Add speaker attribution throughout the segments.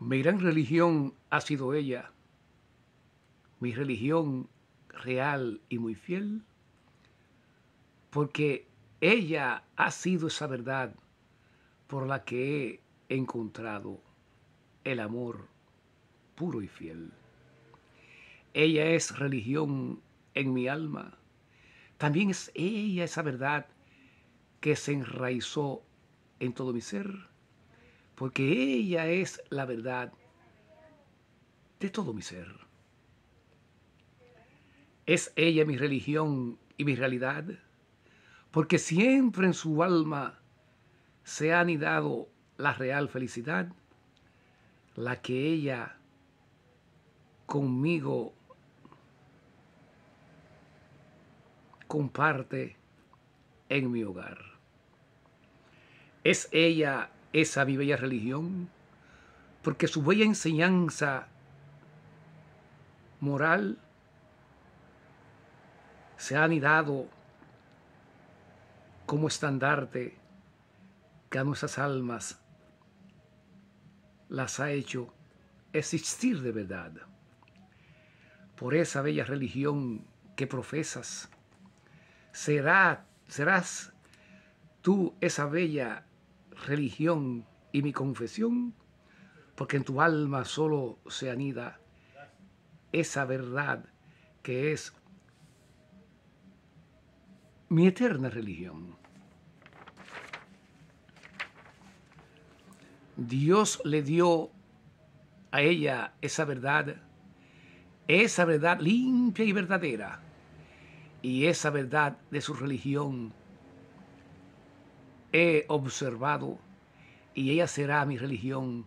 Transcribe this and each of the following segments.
Speaker 1: Mi gran religión ha sido ella, mi religión real y muy fiel, porque ella ha sido esa verdad por la que he encontrado el amor puro y fiel. Ella es religión en mi alma. También es ella esa verdad que se enraizó en todo mi ser porque ella es la verdad de todo mi ser. Es ella mi religión y mi realidad, porque siempre en su alma se ha anidado la real felicidad, la que ella conmigo comparte en mi hogar. Es ella esa mi bella religión, porque su bella enseñanza moral se ha anidado como estandarte que a nuestras almas las ha hecho existir de verdad. Por esa bella religión que profesas, será, serás tú esa bella religión y mi confesión, porque en tu alma solo se anida esa verdad que es mi eterna religión. Dios le dio a ella esa verdad, esa verdad limpia y verdadera, y esa verdad de su religión he observado y ella será mi religión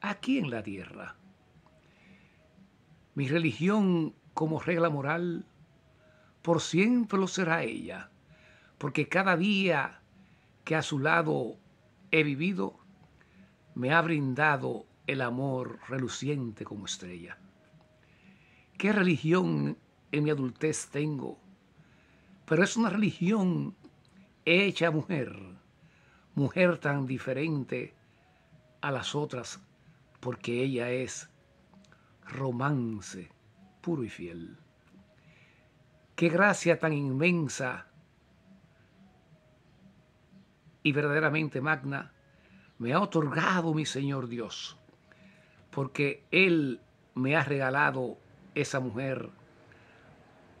Speaker 1: aquí en la tierra. Mi religión como regla moral por siempre lo será ella, porque cada día que a su lado he vivido me ha brindado el amor reluciente como estrella. ¿Qué religión en mi adultez tengo? Pero es una religión hecha mujer mujer tan diferente a las otras, porque ella es romance puro y fiel. Qué gracia tan inmensa y verdaderamente magna me ha otorgado mi Señor Dios, porque Él me ha regalado esa mujer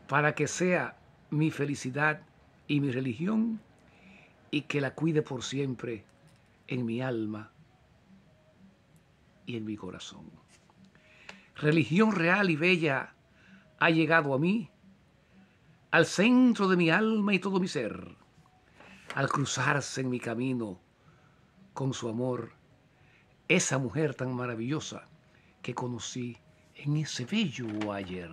Speaker 1: para que sea mi felicidad y mi religión y que la cuide por siempre en mi alma y en mi corazón. Religión real y bella ha llegado a mí, al centro de mi alma y todo mi ser, al cruzarse en mi camino con su amor, esa mujer tan maravillosa que conocí en ese bello ayer.